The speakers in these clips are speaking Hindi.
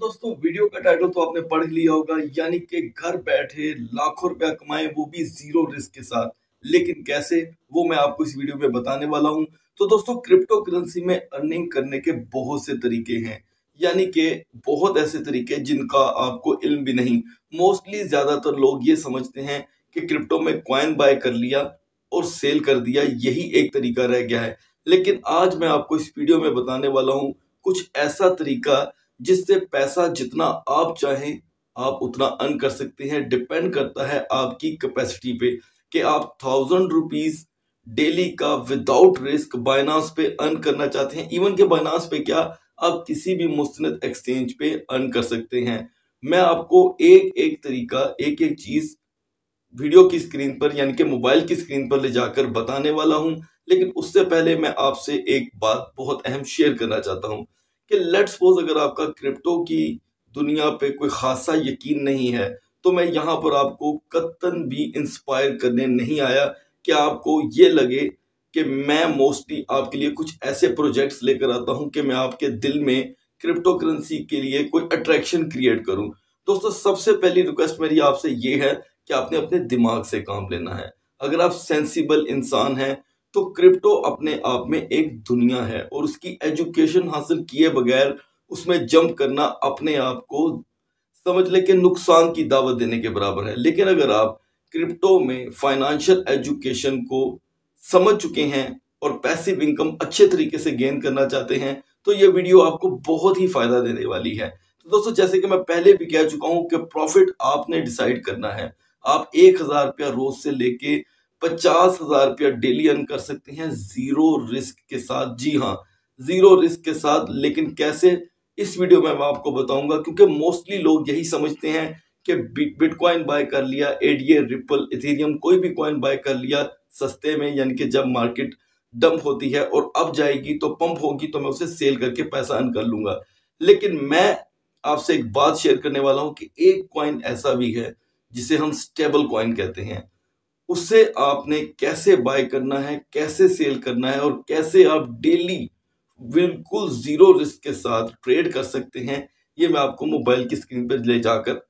तो दोस्तों वीडियो का टाइटल तो आपने पढ़ लिया होगा यानी कि घर बैठे लाखों रुपया कमाए वो भी जीरो रिस्क के साथ लेकिन कैसे वो मैं आपको इस वीडियो में बताने वाला हूं तो दोस्तों क्रिप्टो करेंसी में अर्निंग करने के बहुत से तरीके हैं यानी कि बहुत ऐसे तरीके जिनका आपको इल्म भी नहीं मोस्टली ज्यादातर लोग ये समझते हैं कि क्रिप्टो में क्वाइन बाय कर लिया और सेल कर दिया यही एक तरीका रह गया है लेकिन आज मैं आपको इस वीडियो में बताने वाला हूँ कुछ ऐसा तरीका जिससे पैसा जितना आप चाहें आप उतना अर्न कर सकते हैं डिपेंड करता है आपकी कैपेसिटी पे कि आप थाउजेंड रुपीज डेली का विदाउट रिस्क बाइनास पे अर्न करना चाहते हैं इवन के बाइनास पे क्या आप किसी भी मुस्त एक्सचेंज पे अर्न कर सकते हैं मैं आपको एक एक तरीका एक एक चीज वीडियो की स्क्रीन पर यानी कि मोबाइल की स्क्रीन पर ले जाकर बताने वाला हूं लेकिन उससे पहले मैं आपसे एक बात बहुत अहम शेयर करना चाहता हूं कि लेट सपोज अगर आपका क्रिप्टो की दुनिया पे कोई खासा यकीन नहीं है तो मैं यहाँ पर आपको कतन भी इंस्पायर करने नहीं आया कि आपको ये लगे कि मैं मोस्टली आपके लिए कुछ ऐसे प्रोजेक्ट्स लेकर आता हूँ कि मैं आपके दिल में क्रिप्टो करेंसी के लिए कोई अट्रैक्शन क्रिएट करूँ दोस्तों सबसे पहली रिक्वेस्ट मेरी आपसे ये है कि आपने अपने दिमाग से काम लेना है अगर आप सेंसिबल इंसान हैं तो क्रिप्टो अपने आप में एक दुनिया है और उसकी एजुकेशन हासिल किए बगैर उसमें जंप करना अपने आप को समझ ले कि नुकसान की दावत देने के बराबर है लेकिन अगर आप क्रिप्टो में फाइनेंशियल एजुकेशन को समझ चुके हैं और पैसिव इनकम अच्छे तरीके से गेन करना चाहते हैं तो यह वीडियो आपको बहुत ही फायदा देने वाली है तो दोस्तों जैसे कि मैं पहले भी कह चुका हूं कि प्रॉफिट आपने डिसाइड करना है आप एक हजार रुपया रोज से लेके पचास हजार रुपया डेली अर्न कर सकते हैं जीरो रिस्क के साथ जी हाँ जीरो रिस्क के साथ लेकिन कैसे इस वीडियो में मैं आपको बताऊंगा क्योंकि मोस्टली लोग यही समझते हैं कि बिटकॉइन बाय कर लिया एडीए रिपल इथेरियम कोई भी कॉइन बाय कर लिया सस्ते में यानी कि जब मार्केट डंप होती है और अब जाएगी तो पंप होगी तो मैं उसे सेल करके पैसा अर्न कर लूंगा लेकिन मैं आपसे एक बात शेयर करने वाला हूं कि एक कॉइन ऐसा भी है जिसे हम स्टेबल कॉइन कहते हैं उससे आपने कैसे बाय करना है कैसे सेल करना है और कैसे आप डेली बिल्कुल जीरो रिस्क के साथ ट्रेड कर सकते हैं ये मैं आपको मोबाइल की स्क्रीन पर ले जाकर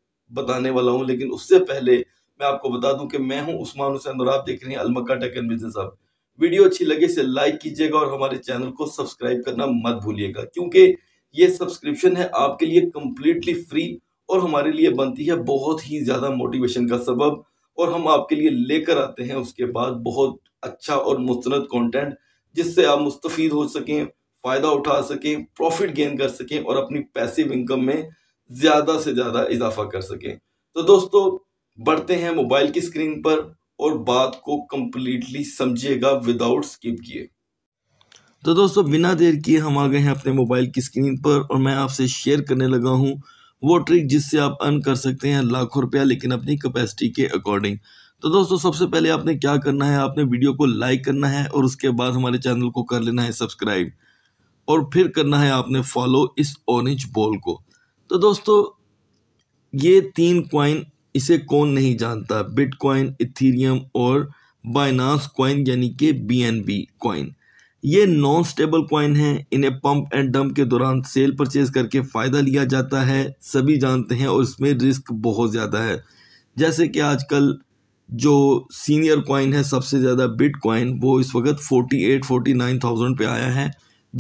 बताने वाला हूँ लेकिन उससे पहले मैं आपको बता दूं कि मैं हूं उस्मान हुसैन और आप देख रहे हैं अलमक्का टेक एंड बिजनेस अब वीडियो अच्छी लगे इसे लाइक कीजिएगा और हमारे चैनल को सब्सक्राइब करना मत भूलिएगा क्योंकि ये सब्सक्रिप्शन है आपके लिए कम्प्लीटली फ्री और हमारे लिए बनती है बहुत ही ज़्यादा मोटिवेशन का सबब और हम आपके लिए लेकर आते हैं उसके बाद बहुत अच्छा और मुस्त कंटेंट जिससे आप मुस्तफ़ हो सकें फ़ायदा उठा सकें प्रॉफिट गेन कर सकें और अपनी पैसिव इनकम में ज़्यादा से ज़्यादा इजाफा कर सकें तो दोस्तों बढ़ते हैं मोबाइल की स्क्रीन पर और बात को कम्प्लीटली समझिएगा विदाउट स्किप किए तो दोस्तों बिना देर किए हम आ गए हैं अपने मोबाइल की स्क्रीन पर और मैं आपसे शेयर करने लगा हूँ वो ट्रिक जिससे आप अर्न कर सकते हैं लाखों रुपया लेकिन अपनी कैपेसिटी के अकॉर्डिंग तो दोस्तों सबसे पहले आपने क्या करना है आपने वीडियो को लाइक करना है और उसके बाद हमारे चैनल को कर लेना है सब्सक्राइब और फिर करना है आपने फॉलो इस ऑरेंज बॉल को तो दोस्तों ये तीन क्वाइन इसे कौन नहीं जानता बिटकॉइन इथीरियम और बाइनास क्वाइन यानी कि बी एन बी क्वाइन ये नॉन स्टेबल कॉइन है इन्हें पंप एंड डंप के दौरान सेल परचेज करके फ़ायदा लिया जाता है सभी जानते हैं और इसमें रिस्क बहुत ज़्यादा है जैसे कि आजकल जो सीनियर कॉइन है सबसे ज़्यादा बिट कॉइन वो इस वक्त forty eight forty nine thousand पे आया है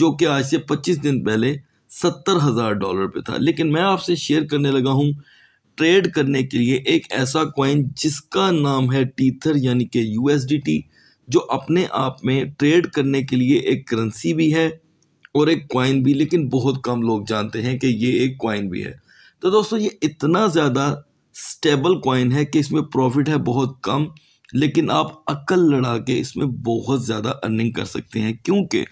जो कि आज से पच्चीस दिन पहले सत्तर हज़ार डॉलर पे था लेकिन मैं आपसे शेयर करने लगा हूँ ट्रेड करने के लिए एक ऐसा कॉइन जिसका नाम है टीथर यानी कि यू एस डी टी जो अपने आप में ट्रेड करने के लिए एक करेंसी भी है और एक क्वाइन भी लेकिन बहुत कम लोग जानते हैं कि ये एक क्वाइन भी है तो दोस्तों ये इतना ज़्यादा स्टेबल कॉइन है कि इसमें प्रॉफिट है बहुत कम लेकिन आप अक्ल लड़ा के इसमें बहुत ज़्यादा अर्निंग कर सकते हैं क्योंकि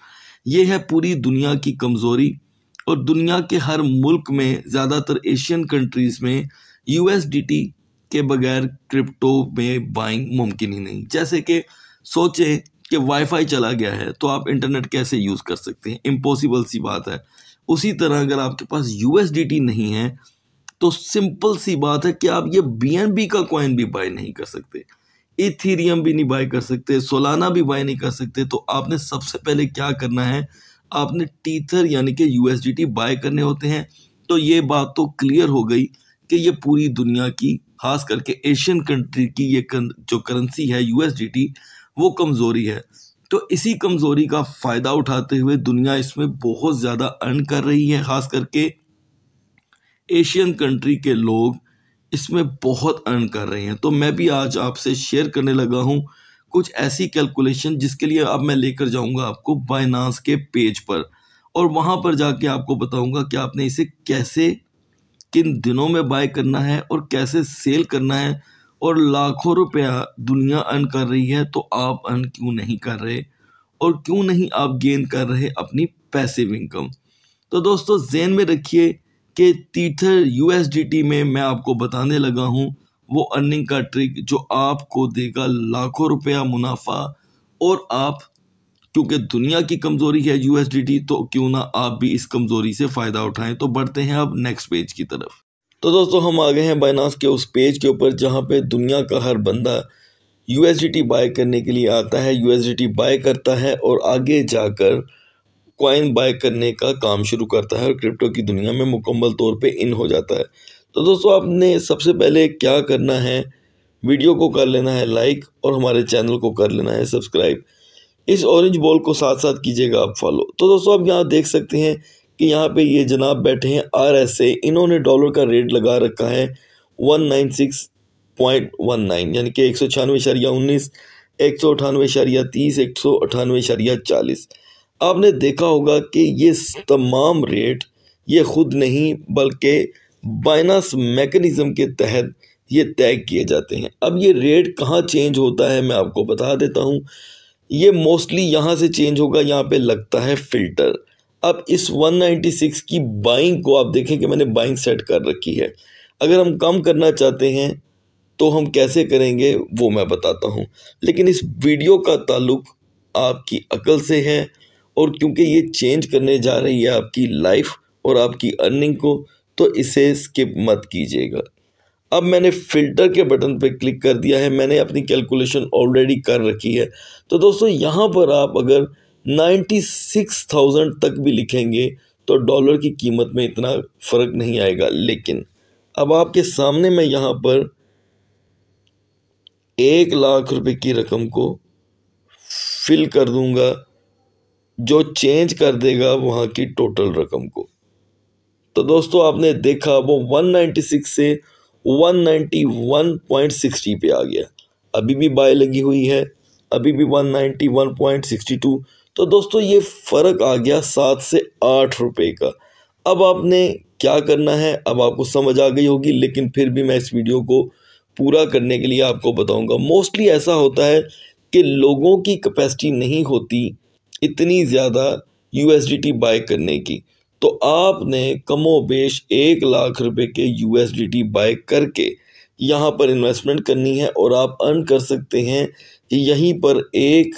ये है पूरी दुनिया की कमज़ोरी और दुनिया के हर मुल्क में ज़्यादातर एशियन कंट्रीज़ में यूएसडीटी के बगैर क्रिप्टो में बाइंग मुमकिन ही नहीं जैसे कि सोचे कि वाईफाई चला गया है तो आप इंटरनेट कैसे यूज़ कर सकते हैं इम्पॉसिबल सी बात है उसी तरह अगर आपके पास यू नहीं है तो सिंपल सी बात है कि आप ये बी का कॉइन भी बाय नहीं कर सकते इथीरियम भी नहीं बाय कर सकते सोलाना भी बाय नहीं कर सकते तो आपने सबसे पहले क्या करना है आपने टीथर यानी कि यू बाय करने होते हैं तो ये बात तो क्लियर हो गई कि ये पूरी दुनिया की खास करके एशियन कंट्री की ये जो करेंसी है यूएसडीटी वो कमज़ोरी है तो इसी कमज़ोरी का फ़ायदा उठाते हुए दुनिया इसमें बहुत ज़्यादा अर्न कर रही है ख़ास करके एशियन कंट्री के लोग इसमें बहुत अर्न कर रहे हैं तो मैं भी आज आपसे शेयर करने लगा हूँ कुछ ऐसी कैलकुलेशन जिसके लिए अब मैं लेकर जाऊँगा आपको बाइनास के पेज पर और वहाँ पर जाके आपको बताऊँगा कि आपने इसे कैसे किन दिनों में बाय करना है और कैसे सेल करना है और लाखों रुपया दुनिया अर्न कर रही है तो आप अर्न क्यों नहीं कर रहे और क्यों नहीं आप गेन कर रहे अपनी पैसिव इनकम तो दोस्तों जेन में रखिए कि तीथर यू में मैं आपको बताने लगा हूँ वो अर्निंग का ट्रिक जो आपको देगा लाखों रुपया मुनाफा और आप क्योंकि दुनिया की कमज़ोरी है यूएसडीटी तो क्यों ना आप भी इस कमज़ोरी से फ़ायदा उठाएं तो बढ़ते हैं अब नेक्स्ट पेज की तरफ तो दोस्तों हम आ गए हैं बाइनास के उस पेज के ऊपर जहाँ पे दुनिया का हर बंदा यू बाय करने के लिए आता है यू बाय करता है और आगे जाकर कॉइन बाय करने का काम शुरू करता है और क्रिप्टो की दुनिया में मुकम्मल तौर पे इन हो जाता है तो दोस्तों आपने सबसे पहले क्या करना है वीडियो को कर लेना है लाइक और हमारे चैनल को कर लेना है सब्सक्राइब इस ऑरेंज बॉल को साथ साथ कीजिएगा आप फॉलो तो दोस्तों आप यहाँ देख सकते हैं कि यहाँ पे ये जनाब बैठे हैं आर एस ए इन्होंने डॉलर का रेट लगा रखा है one nine six point one nine यानी कि एक सौ छियानवे शरिया उन्नीस एक सौ अठानवे शरिया तीस एक सौ अठानवे शरिया चालीस आपने देखा होगा कि ये तमाम रेट ये खुद नहीं बल्कि बाइनास मेकनिज़म के तहत ये तय किए जाते हैं अब ये रेट कहाँ चेंज होता है मैं आपको बता देता हूँ ये मोस्टली यहाँ से चेंज होगा यहाँ पे लगता है फ़िल्टर अब इस 196 की बाइंग को आप देखें कि मैंने बाइंग सेट कर रखी है अगर हम कम करना चाहते हैं तो हम कैसे करेंगे वो मैं बताता हूँ लेकिन इस वीडियो का ताल्लुक आपकी अकल से है और क्योंकि ये चेंज करने जा रही है आपकी लाइफ और आपकी अर्निंग को तो इसे स्किप मत कीजिएगा अब मैंने फ़िल्टर के बटन पर क्लिक कर दिया है मैंने अपनी कैलकुलेशन ऑलरेडी कर रखी है तो दोस्तों यहाँ पर आप अगर नाइन्टी सिक्स थाउजेंड तक भी लिखेंगे तो डॉलर की कीमत में इतना फ़र्क नहीं आएगा लेकिन अब आपके सामने मैं यहाँ पर एक लाख रुपए की रकम को फिल कर दूंगा जो चेंज कर देगा वहाँ की टोटल रकम को तो दोस्तों आपने देखा वो 196 से 191.60 पे आ गया अभी भी बाय लगी हुई है अभी भी 191.62 तो दोस्तों ये फ़र्क आ गया सात से आठ रुपये का अब आपने क्या करना है अब आपको समझ आ गई होगी लेकिन फिर भी मैं इस वीडियो को पूरा करने के लिए आपको बताऊंगा मोस्टली ऐसा होता है कि लोगों की कैपेसिटी नहीं होती इतनी ज़्यादा यूएसडीटी बाय करने की तो आपने कमो बेश एक लाख रुपए के यूएसडीटी बाय करके यहाँ पर इन्वेस्टमेंट करनी है और आप अर्न कर सकते हैं यहीं पर एक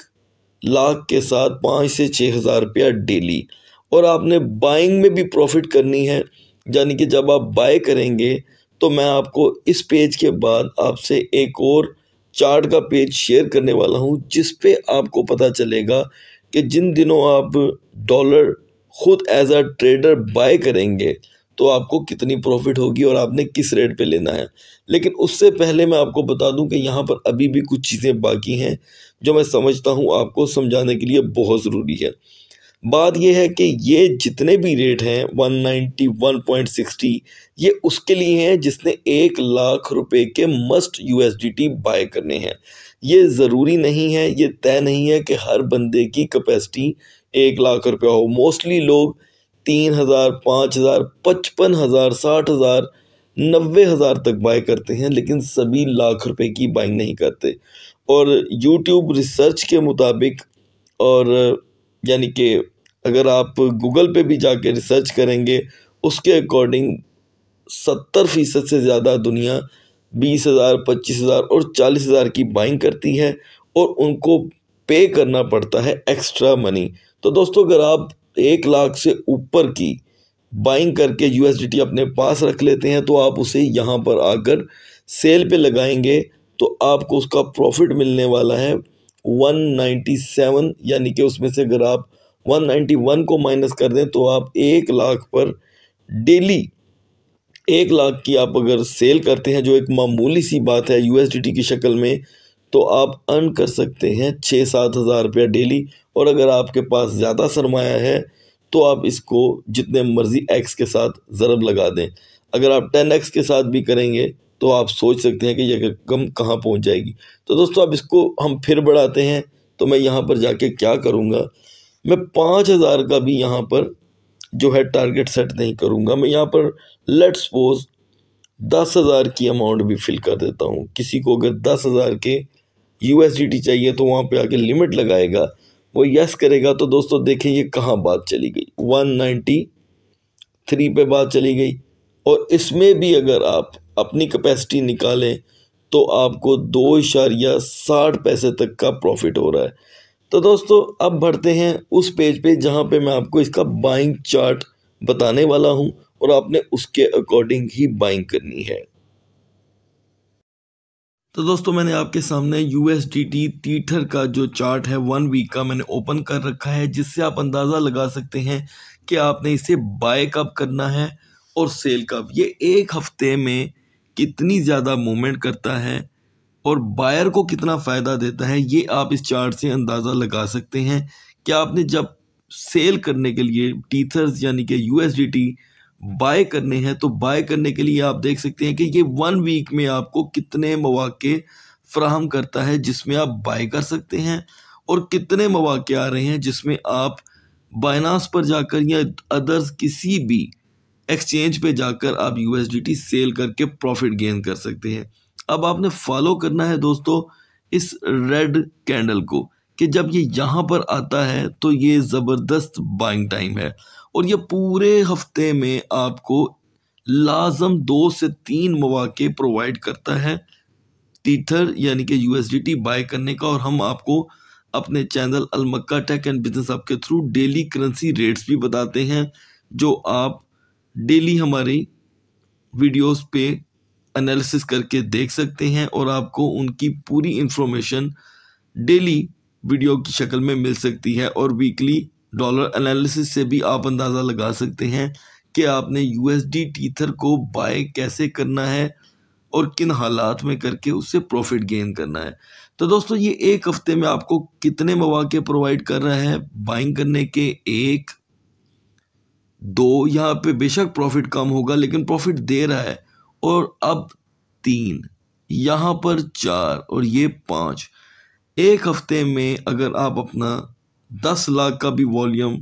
लाख के साथ पाँच से छः हज़ार रुपया डेली और आपने बाइंग में भी प्रॉफिट करनी है यानी कि जब आप बाय करेंगे तो मैं आपको इस पेज के बाद आपसे एक और चार्ट का पेज शेयर करने वाला हूँ जिस पे आपको पता चलेगा कि जिन दिनों आप डॉलर ख़ुद एज अ ट्रेडर बाय करेंगे तो आपको कितनी प्रॉफिट होगी और आपने किस रेट पे लेना है लेकिन उससे पहले मैं आपको बता दूं कि यहाँ पर अभी भी कुछ चीज़ें बाकी हैं जो मैं समझता हूँ आपको समझाने के लिए बहुत ज़रूरी है बात यह है कि ये जितने भी रेट हैं 191.60 ये उसके लिए हैं जिसने एक लाख रुपए के मस्ट यूएसडीटी बाय करने हैं ये ज़रूरी नहीं है ये तय नहीं है कि हर बंदे की कैपेसिटी एक लाख रुपया हो मोस्टली लोग तीन हज़ार पाँच हज़ार पचपन हज़ार साठ हज़ार नब्बे हज़ार तक बाय करते हैं लेकिन सभी लाख रुपए की बाइंग नहीं करते और यूट्यूब रिसर्च के मुताबिक और यानी कि अगर आप गूगल पे भी जाके रिसर्च करेंगे उसके अकॉर्डिंग सत्तर फ़ीसद से ज़्यादा दुनिया बीस हज़ार पच्चीस हज़ार और चालीस हज़ार की बाइंग करती है और उनको पे करना पड़ता है एक्स्ट्रा मनी तो दोस्तों अगर आप एक लाख से ऊपर की बाइंग करके यूएसडीटी अपने पास रख लेते हैं तो आप उसे यहाँ पर आकर सेल पे लगाएंगे तो आपको उसका प्रॉफिट मिलने वाला है 197 यानी कि उसमें से अगर आप 191 को माइनस कर दें तो आप एक लाख पर डेली एक लाख की आप अगर सेल करते हैं जो एक मामूली सी बात है यूएसडीटी की शक्ल में तो आप अर्न कर सकते हैं छः सात हज़ार रुपया डेली और अगर आपके पास ज़्यादा सरमाया है तो आप इसको जितने मर्ज़ी एक्स के साथ ज़रब लगा दें अगर आप टेन एक्स के साथ भी करेंगे तो आप सोच सकते हैं कि यह रकम कहाँ पहुँच जाएगी तो दोस्तों अब इसको हम फिर बढ़ाते हैं तो मैं यहाँ पर जाके क्या करूँगा मैं पाँच हज़ार का भी यहाँ पर जो है टारगेट सेट नहीं करूँगा मैं यहाँ पर लेट्स सपोज दस हज़ार की अमाउंट भी फिल कर देता हूँ किसी को अगर दस हज़ार के यू चाहिए तो वहाँ पर आके लिमिट लगाएगा वो यस करेगा तो दोस्तों देखें ये कहाँ बात चली गई 193 पे बात चली गई और इसमें भी अगर आप अपनी कैपेसिटी निकालें तो आपको दो इशारिया साठ पैसे तक का प्रॉफिट हो रहा है तो दोस्तों अब बढ़ते हैं उस पेज पे जहाँ पे मैं आपको इसका बाइंग चार्ट बताने वाला हूँ और आपने उसके अकॉर्डिंग ही बाइंग करनी है तो दोस्तों मैंने आपके सामने यू एस डी टी का जो चार्ट है वन वीक का मैंने ओपन कर रखा है जिससे आप अंदाज़ा लगा सकते हैं कि आपने इसे बाय कब करना है और सेल कब ये एक हफ्ते में कितनी ज़्यादा मूवमेंट करता है और बायर को कितना फ़ायदा देता है ये आप इस चार्ट से अंदाज़ा लगा सकते हैं कि आपने जब सेल करने के लिए टीथर्स यानी कि U S D T buy करने हैं तो बाय करने के लिए आप देख सकते हैं कि ये वन वीक में आपको कितने मौाक़े फ्राहम करता है जिसमें आप बाय कर सकते हैं और कितने मौाक़े आ रहे हैं जिसमें आप बाइनास पर जाकर या अदर्स किसी भी एक्सचेंज पे जाकर आप यू सेल करके प्रॉफिट गेन कर सकते हैं अब आपने फॉलो करना है दोस्तों इस रेड कैंडल को कि जब ये यहाँ पर आता है तो ये ज़बरदस्त बाइंग टाइम है और ये पूरे हफ्ते में आपको लाजम दो से तीन मौाक़ प्रोवाइड करता है टीथर यानी कि टी बाय करने का और हम आपको अपने channel Almakka tech and business आपके थ्रू डेली करेंसी रेट्स भी बताते हैं जो आप डेली हमारी वीडियोस पे एनालिसिस करके देख सकते हैं और आपको उनकी पूरी इंफॉर्मेशन डेली वीडियो की शक्ल में मिल सकती है और वीकली डॉलर एनालिसिस से भी आप अंदाज़ा लगा सकते हैं कि आपने यूएसडी टीथर को बाय कैसे करना है और किन हालात में करके उससे प्रॉफिट गेन करना है तो दोस्तों ये एक हफ्ते में आपको कितने मौाक़े प्रोवाइड कर रहा है बाइंग करने के एक दो यहाँ पे बेशक प्रॉफिट कम होगा लेकिन प्रॉफिट दे रहा है और अब तीन यहाँ पर चार और ये पाँच एक हफ्ते में अगर आप अपना दस लाख का भी वॉल्यूम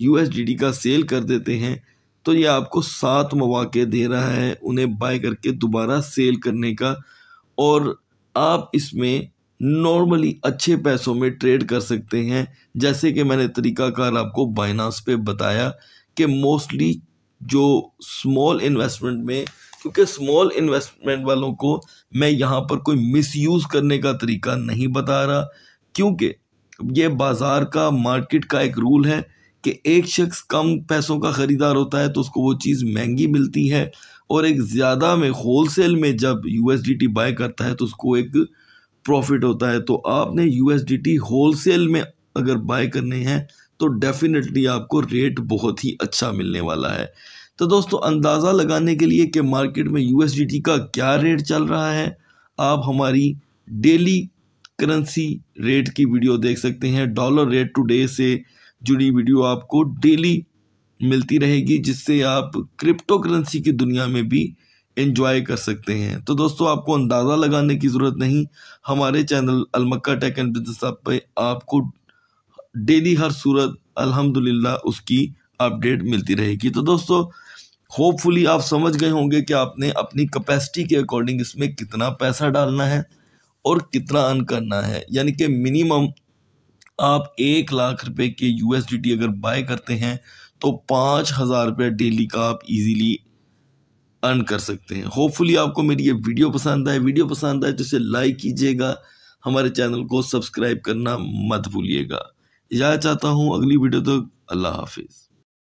यूएसडीडी का सेल कर देते हैं तो ये आपको सात मौाक़े दे रहा है उन्हें बाय करके दोबारा सेल करने का और आप इसमें नॉर्मली अच्छे पैसों में ट्रेड कर सकते हैं जैसे कि मैंने तरीकाकार आपको बाइनास पे बताया कि मोस्टली जो स्मॉल इन्वेस्टमेंट में क्योंकि स्मॉल इन्वेस्टमेंट वालों को मैं यहाँ पर कोई मिसयूज़ करने का तरीका नहीं बता रहा क्योंकि ये बाज़ार का मार्केट का एक रूल है कि एक शख्स कम पैसों का ख़रीदार होता है तो उसको वो चीज़ महंगी मिलती है और एक ज़्यादा में होल सेल में जब यू बाय करता है तो उसको एक प्रॉफिट होता है तो आपने यू होल सेल में अगर बाय करने हैं तो डेफ़िनेटली आपको रेट बहुत ही अच्छा मिलने वाला है तो दोस्तों अंदाज़ा लगाने के लिए कि मार्केट में यू का क्या रेट चल रहा है आप हमारी डेली करेंसी रेट की वीडियो देख सकते हैं डॉलर रेट टुडे से जुड़ी वीडियो आपको डेली मिलती रहेगी जिससे आप क्रिप्टो करेंसी की दुनिया में भी इन्जॉय कर सकते हैं तो दोस्तों आपको अंदाज़ा लगाने की ज़रूरत नहीं हमारे channel Almakka tech and business app पर आपको डेली हर सूरत अल्हम्दुलिल्लाह उसकी अपडेट मिलती रहेगी तो दोस्तों होपफुली आप समझ गए होंगे कि आपने अपनी कैपेसिटी के अकॉर्डिंग इसमें कितना पैसा डालना है और कितना अर्न करना है यानी कि मिनिमम आप एक लाख रुपए के यू अगर बाय करते हैं तो पाँच हज़ार रुपये डेली का आप इजीली अर्न कर सकते हैं होपफुली आपको मेरी ये वीडियो पसंद आए वीडियो पसंद आए तो इसे लाइक कीजिएगा हमारे चैनल को सब्सक्राइब करना मत भूलिएगा याद चाहता हूँ अगली वीडियो तक तो अल्लाह हाफिज़